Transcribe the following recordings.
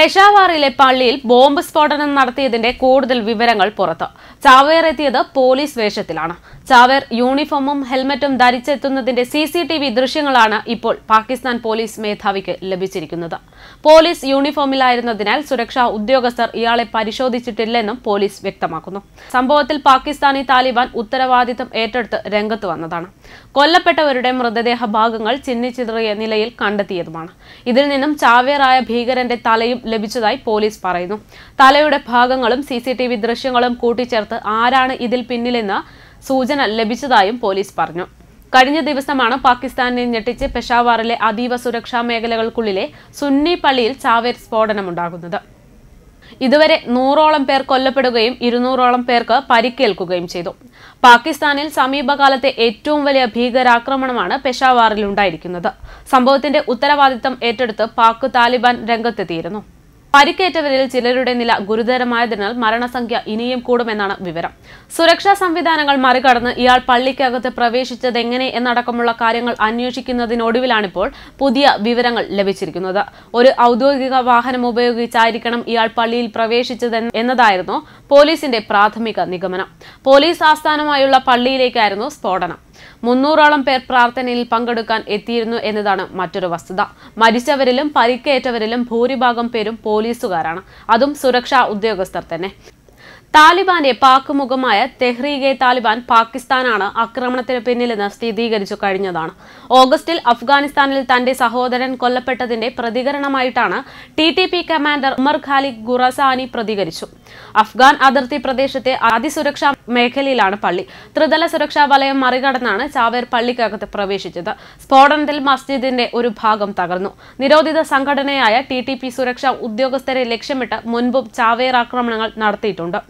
പെഷാവാറിലെ പള്ളിയിൽ ബോംബ് സ്ഫോടനം നടത്തിയതിന്റെ കൂടുതൽ വിവരങ്ങൾ പുറത്ത് ചാവേർ എത്തിയത് പോലീസ് വേഷത്തിലാണ് ചാവേർ യൂണിഫോമും ഹെൽമറ്റും ധരിച്ചെത്തുന്നതിന്റെ സി സി ടി വി ദൃശ്യങ്ങളാണ് ഇപ്പോൾ പാകിസ്ഥാൻ പോലീസ് മേധാവിക്ക് ലഭിച്ചിരിക്കുന്നത് പോലീസ് യൂണിഫോമിലായിരുന്നതിനാൽ സുരക്ഷാ ഉദ്യോഗസ്ഥർ ഇയാളെ പരിശോധിച്ചിട്ടില്ലെന്നും പോലീസ് വ്യക്തമാക്കുന്നു സംഭവത്തിൽ പാകിസ്ഥാനി താലിബാൻ ഉത്തരവാദിത്തം ഏറ്റെടുത്ത് രംഗത്ത് വന്നതാണ് കൊല്ലപ്പെട്ടവരുടെ മൃതദേഹ ഭാഗങ്ങൾ ചിന്നിച്ചിതറിയ നിലയിൽ കണ്ടെത്തിയതുമാണ് ഇതിൽ നിന്നും ചാവേറായ ഭീകരന്റെ തലയും ലഭിച്ചതായി പോലീസ് പറയുന്നു തലയുടെ ഭാഗങ്ങളും സി സി ടി വി ദൃശ്യങ്ങളും കൂട്ടിച്ചേർത്ത് ആരാണ് ഇതിൽ പിന്നിലെന്ന് സൂചന ലഭിച്ചതായും പോലീസ് പറഞ്ഞു കഴിഞ്ഞ ദിവസമാണ് പാകിസ്ഥാനെ ഞെട്ടിച്ച് പെഷാവാറിലെ അതീവ സുരക്ഷാ മേഖലകൾക്കുള്ളിലെ സുന്നി പള്ളിയിൽ ചാവേർ സ്ഫോടനമുണ്ടാകുന്നത് ഇതുവരെ നൂറോളം പേർ കൊല്ലപ്പെടുകയും ഇരുന്നൂറോളം പേർക്ക് പരിക്കേൽക്കുകയും ചെയ്തു പാകിസ്ഥാനിൽ സമീപകാലത്തെ ഏറ്റവും വലിയ ഭീകരാക്രമണമാണ് പെഷാവാറിലുണ്ടായിരിക്കുന്നത് സംഭവത്തിന്റെ ഉത്തരവാദിത്തം ഏറ്റെടുത്ത് പാക് താലിബാൻ രംഗത്തെത്തിയിരുന്നു പരിക്കേറ്റവരിൽ ചിലരുടെ നില ഗുരുതരമായതിനാൽ മരണസംഖ്യ ഇനിയും കൂടുമെന്നാണ് വിവരം സുരക്ഷാ സംവിധാനങ്ങൾ മറികടന്ന് ഇയാൾ പള്ളിക്കകത്ത് പ്രവേശിച്ചതെങ്ങനെ എന്നടക്കമുള്ള കാര്യങ്ങൾ അന്വേഷിക്കുന്നതിനൊടുവിലാണിപ്പോൾ പുതിയ വിവരങ്ങൾ ലഭിച്ചിരിക്കുന്നത് ഒരു ഔദ്യോഗിക വാഹനം ഉപയോഗിച്ചായിരിക്കണം ഇയാൾ പള്ളിയിൽ പ്രവേശിച്ചത് എന്നതായിരുന്നു പോലീസിന്റെ പ്രാഥമിക നിഗമനം പോലീസ് ആസ്ഥാനമായുള്ള പള്ളിയിലേക്കായിരുന്നു സ്ഫോടനം മുന്നൂറോളം പേർ പ്രാർത്ഥനയിൽ പങ്കെടുക്കാൻ എത്തിയിരുന്നു എന്നതാണ് മറ്റൊരു വസ്തുത മരിച്ചവരിലും പരിക്കേറ്റവരിലും ഭൂരിഭാഗം പേരും പോലീസുകാരാണ് അതും സുരക്ഷാ ഉദ്യോഗസ്ഥർ തന്നെ താലിബാന്റെ മുഖമായ തെഹ്രീഗെ താലിബാൻ പാകിസ്ഥാനാണ് ആക്രമണത്തിന് പിന്നിലെന്ന് സ്ഥിരീകരിച്ചു കഴിഞ്ഞതാണ് ഓഗസ്റ്റിൽ അഫ്ഗാനിസ്ഥാനിൽ തന്റെ സഹോദരൻ കൊല്ലപ്പെട്ടതിന്റെ പ്രതികരണമായിട്ടാണ് T T P commander Umar Khalid Khurasani പ്രതികരിച്ചു അഫ്ഗാൻ അതിർത്തി പ്രദേശത്തെ അതിസുരക്ഷാ മേഖലയിലാണ് പള്ളി ത്രിതല സുരക്ഷാ വലയം മറികടന്നാണ് ചാവേർ പള്ളിക്കകത്ത് പ്രവേശിച്ചത് സ്ഫോടനത്തിൽ മസ്ജിദിന്റെ ഒരു ഭാഗം തകർന്നു നിരോധിത സംഘടനയായ ടി ടി പി സുരക്ഷാ ഉദ്യോഗസ്ഥരെ ലക്ഷ്യമിട്ട് മുൻപും ചാവേർ ആക്രമണങ്ങൾ നടത്തിയിട്ടുണ്ട്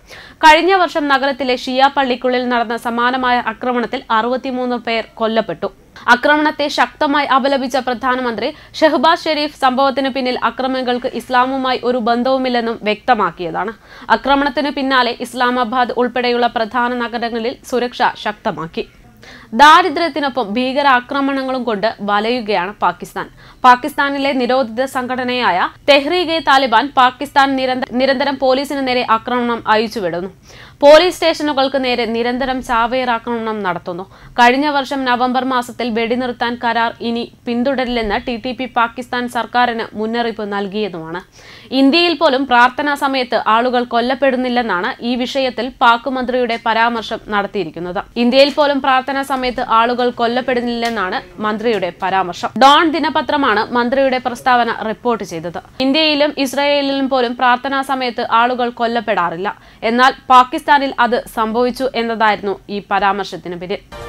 കഴിഞ്ഞ വർഷം നഗരത്തിലെ ഷിയ പള്ളിക്കുള്ളിൽ നടന്ന സമാനമായ ആക്രമണത്തിൽ അറുപത്തിമൂന്ന് പേർ കൊല്ലപ്പെട്ടു ആക്രമണത്തെ ശക്തമായി അപലപിച്ച പ്രധാനമന്ത്രി ഷെഹ്ബാസ് ഷെരീഫ് സംഭവത്തിന് പിന്നിൽ അക്രമങ്ങൾക്ക് ഇസ്ലാമുമായി ഒരു ബന്ധവുമില്ലെന്നും വ്യക്തമാക്കിയതാണ് ആക്രമണത്തിന് പിന്നാലെ ഇസ്ലാമാബാദ് ഉൾപ്പെടെയുള്ള പ്രധാന നഗരങ്ങളിൽ സുരക്ഷ ശക്തമാക്കി ദാരിദ്ര്യത്തിനൊപ്പം ഭീകരാക്രമണങ്ങളും കൊണ്ട് വലയുകയാണ് പാകിസ്ഥാൻ പാകിസ്ഥാനിലെ നിരോധിത സംഘടനയായ തെഹ്രീഗെ താലിബാൻ പാകിസ്ഥാൻ നിരന്തരം പോലീസിന് നേരെ ആക്രമണം അയച്ചുവിടുന്നു പോലീസ് സ്റ്റേഷനുകൾക്ക് നേരെ നിരന്തരം ചാവേറാക്രമണം ആക്രമണം നടത്തുന്നു കഴിഞ്ഞ വർഷം നവംബർ മാസത്തിൽ വെടിനിർത്താൻ കരാർ ഇനി പിന്തുടരില്ലെന്ന് ടി ടി പി പാകിസ്ഥാൻ സർക്കാരിന് മുന്നറിയിപ്പ് നൽകിയതുമാണ് ഇന്ത്യയിൽ പോലും പ്രാർത്ഥനാ സമയത്ത് ആളുകൾ കൊല്ലപ്പെടുന്നില്ലെന്നാണ് ഈ വിഷയത്തിൽ പാക് മന്ത്രിയുടെ പരാമർശം നടത്തിയിരിക്കുന്നത് ഇന്ത്യയിൽ പോലും പ്രാർത്ഥന പ്രവർത്തന സമയത്ത് ആളുകൾ കൊല്ലപ്പെടുന്നില്ലെന്നാണ് മന്ത്രിയുടെ പരാമർശം ഡോൺ ദിനപത്രമാണ് മന്ത്രിയുടെ പ്രസ്താവന റിപ്പോർട്ട് ചെയ്തത് ഇന്ത്യയിലും ഇസ്രായേലിലും പോലും പ്രാർത്ഥനാ സമയത്ത് ആളുകൾ കൊല്ലപ്പെടാറില്ല എന്നാൽ പാകിസ്ഥാനിൽ അത് സംഭവിച്ചു എന്നതായിരുന്നു ഈ പരാമർശത്തിന് പിന്നിൽ